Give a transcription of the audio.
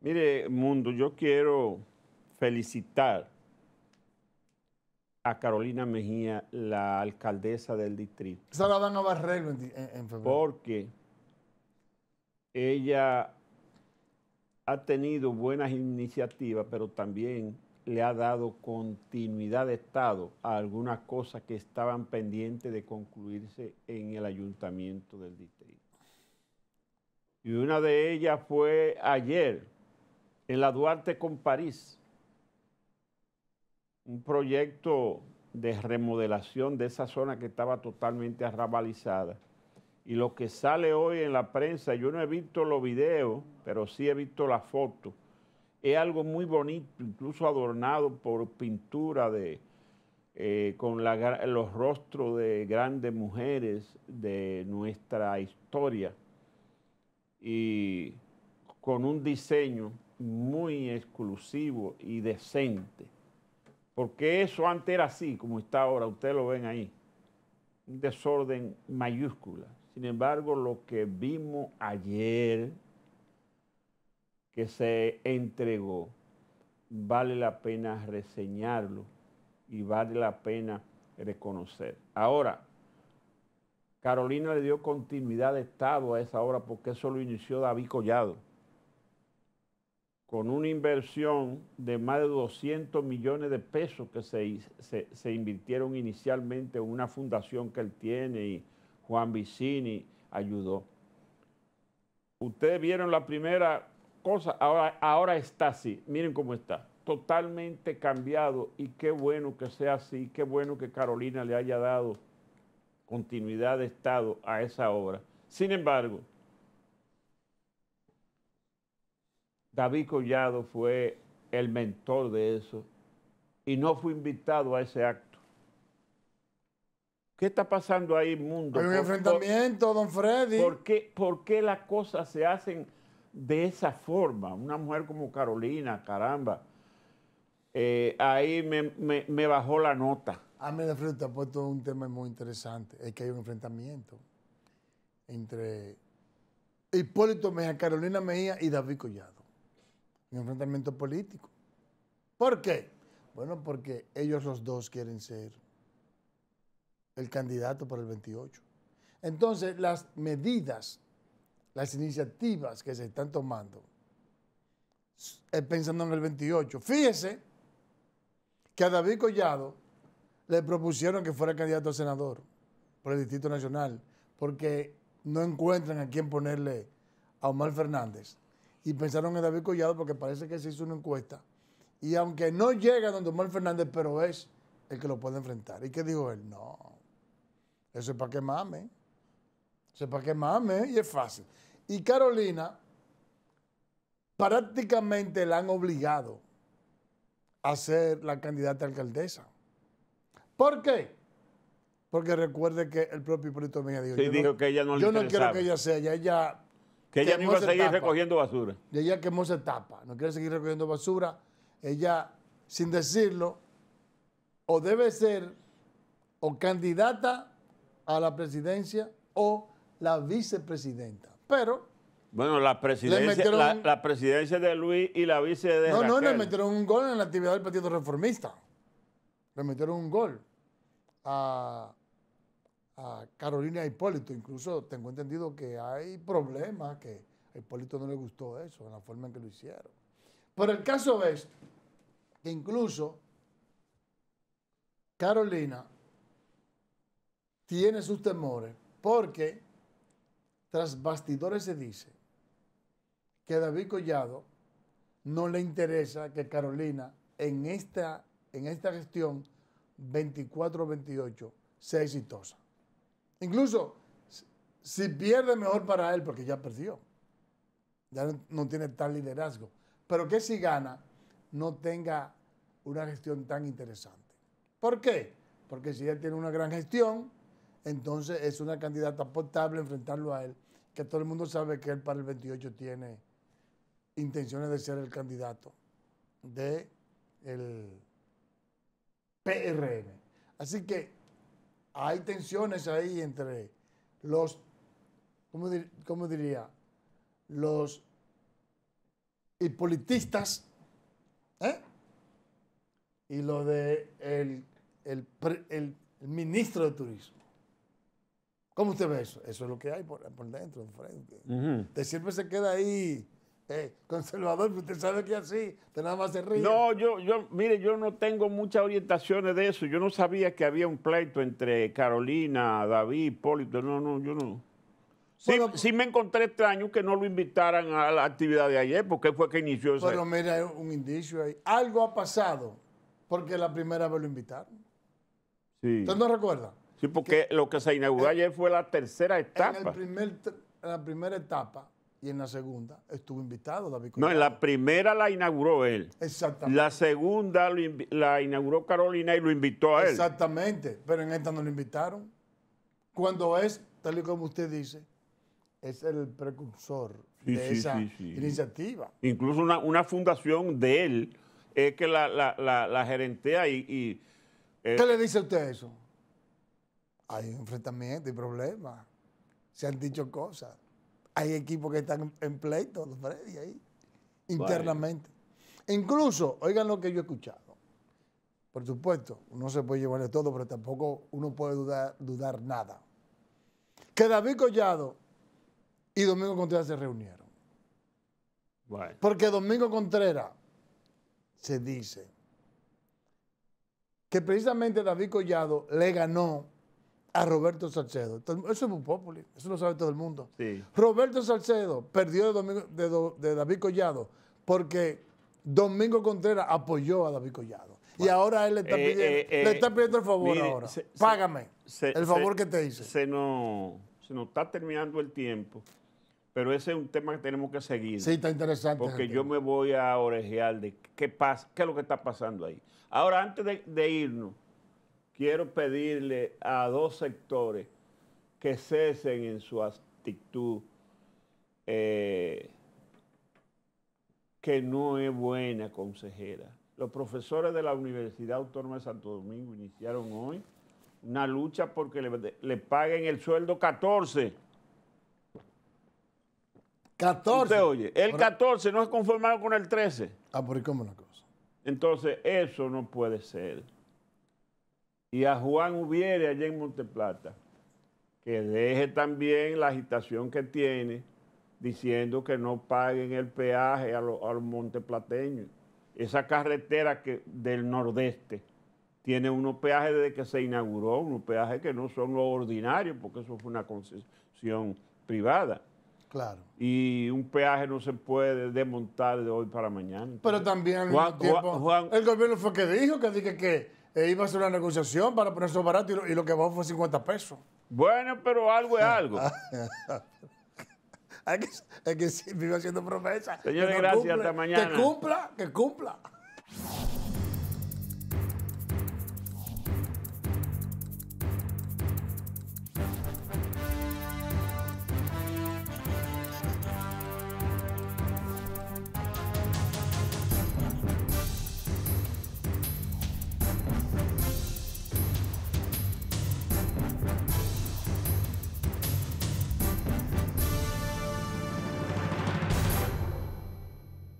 Mire, mundo, yo quiero felicitar a Carolina Mejía, la alcaldesa del distrito. Esa la nueva en febrero. Porque ella ha tenido buenas iniciativas, pero también le ha dado continuidad de Estado a algunas cosas que estaban pendientes de concluirse en el ayuntamiento del distrito. Y una de ellas fue ayer, en la Duarte con París, un proyecto de remodelación de esa zona que estaba totalmente arrabalizada. Y lo que sale hoy en la prensa, yo no he visto los videos, pero sí he visto la foto. Es algo muy bonito, incluso adornado por pintura de, eh, con los rostros de grandes mujeres de nuestra historia y con un diseño muy exclusivo y decente. Porque eso antes era así, como está ahora, ustedes lo ven ahí. Un desorden mayúscula. Sin embargo, lo que vimos ayer que se entregó, vale la pena reseñarlo y vale la pena reconocer. Ahora, Carolina le dio continuidad de Estado a esa obra porque eso lo inició David Collado con una inversión de más de 200 millones de pesos que se, se, invirtieron inicialmente en una fundación que él tiene y Juan Vicini ayudó. Ustedes vieron la primera cosa, ahora, ahora está así, miren cómo está, totalmente cambiado y qué bueno que sea así, qué bueno que Carolina le haya dado continuidad de Estado a esa obra. Sin embargo, David Collado fue el mentor de eso y no fue invitado a ese acto. ¿Qué está pasando ahí, mundo? Hay un enfrentamiento, don Freddy. ¿por qué, las cosas se hacen de esa forma? Una mujer como Carolina, caramba. Eh, ahí me, bajó la nota. a me Freddy, te ha puesto un tema muy interesante. Es que hay un enfrentamiento entre Hipólito Mejía, Carolina Mejía y David Collado un enfrentamiento político. ¿Por qué? Bueno, porque ellos los dos quieren ser el candidato para el 28. Entonces, las medidas, las iniciativas que se están tomando, eh, pensando en el 28, fíjese que a David Collado le propusieron que fuera candidato a senador por el Distrito Nacional, porque no encuentran a quién ponerle a Omar Fernández y pensaron en David Collado porque parece que se hizo una encuesta. Y aunque no llega don Omar Fernández, pero es el que lo puede enfrentar. ¿Y qué dijo él? No, eso es para que mame. Eso es para que mame y es fácil. Y Carolina prácticamente la han obligado a ser la candidata alcaldesa. ¿Por qué? Porque recuerde que el propio Hipólito Mejía dijo, que ella no, yo no quiero que ella sea, ya ella que ella no iba a seguir recogiendo basura. Y ella quemó esa etapa, no quiere seguir recogiendo basura. Ella, sin decirlo, o debe ser o candidata a la presidencia o la vicepresidenta. Pero. Bueno, la presidencia, de Luis y la vice de. No, no, le metieron un gol en la actividad del Partido Reformista. Le metieron un gol a, a Carolina Hipólito. Incluso tengo entendido que hay problemas, que a Hipólito no le gustó eso, en la forma en que lo hicieron. Pero el caso es que incluso Carolina tiene sus temores porque tras bastidores se dice que David Collado no le interesa que Carolina en esta, en esta gestión 24-28 sea exitosa. Incluso si pierde, mejor para él, porque ya perdió. Ya no tiene tal liderazgo. Pero que si gana, no tenga una gestión tan interesante. ¿Por qué? Porque si él tiene una gran gestión, entonces es una candidata potable enfrentarlo a él, que todo el mundo sabe que él para el 28 tiene intenciones de ser el candidato de el PRM. Así que hay tensiones ahí entre los, ¿cómo, diría? Los politistas ¿eh? y lo de el, el, ministro de turismo. ¿Cómo usted ve eso? Eso es lo que hay por, dentro, enfrente. siempre se queda ahí eh, conservador, pues, usted sabe que así, nada más se ríe. No, yo, yo, mire, yo no tengo muchas orientaciones de eso. Yo no sabía que había un pleito entre Carolina, David, Polito. No, no, yo no. Sí, sí me encontré extraño que no lo invitaran a la actividad de ayer, porque fue que inició eso. Pero mira, un indicio ahí. Algo ha pasado, porque la primera vez lo invitaron. Sí. ¿Usted no recuerda? Sí, porque lo que se inauguró ayer fue la tercera etapa. En la primera etapa y en la segunda estuvo invitado David No, en la primera la inauguró él. Exactamente. La segunda la inauguró Carolina y lo invitó a él. Exactamente, pero en esta no lo invitaron. Cuando es, tal y como usted dice, es el precursor de esa iniciativa. Incluso una, fundación de él es que la, la, la, gerentea y... Eh, ¿Qué le dice a usted eso? Hay enfrentamiento y problemas. Se han dicho cosas hay equipos que están en pleito, los Freddy ahí, internamente. Incluso, oigan lo que yo he escuchado. Por supuesto, uno se puede llevarle todo, pero tampoco uno puede dudar, nada. Que David Collado y Domingo Contreras se reunieron. Porque Domingo Contreras se dice que precisamente David Collado le ganó a Roberto Salcedo. Eso es muy popular, eso lo sabe todo el mundo. Roberto Salcedo perdió de, de, David Collado porque Domingo Contreras apoyó a David Collado. y ahora él le está, eh, eh, eh, pidiendo, el favor ahora. Págame el favor que te hice. Se nos, se está terminando el tiempo. Pero ese es un tema que tenemos que seguir. Sí, está interesante. Porque yo me voy a orejear de qué, pasa, qué es lo que está pasando ahí. Ahora, antes de, de irnos, quiero pedirle a dos sectores que cesen en su actitud eh, que no es buena, consejera. Los profesores de la Universidad Autónoma de Santo Domingo iniciaron hoy una lucha porque le, paguen el sueldo 14. 14. el 14 no es conformado con el 13. Ah, por cómo una cosa. Entonces, eso no puede ser y a Juan Ubiere allá en Monteplata, que deje también la agitación que tiene diciendo que no paguen el peaje a, los monteplateños. Esa carretera que, del nordeste tiene unos peajes desde que se inauguró, unos peajes que no son los ordinarios, porque eso fue una concesión privada. Claro. Y un peaje no se puede desmontar de hoy para mañana. Pero también Juan, el gobierno fue que dijo que, que, que e iba a hacer una negociación para poner eso barato y lo, que bajó fue 50 pesos. Bueno, pero algo es algo. Hay que, es que sí, vive haciendo promesas. Señor, gracias. Hasta mañana. Que cumpla, que cumpla.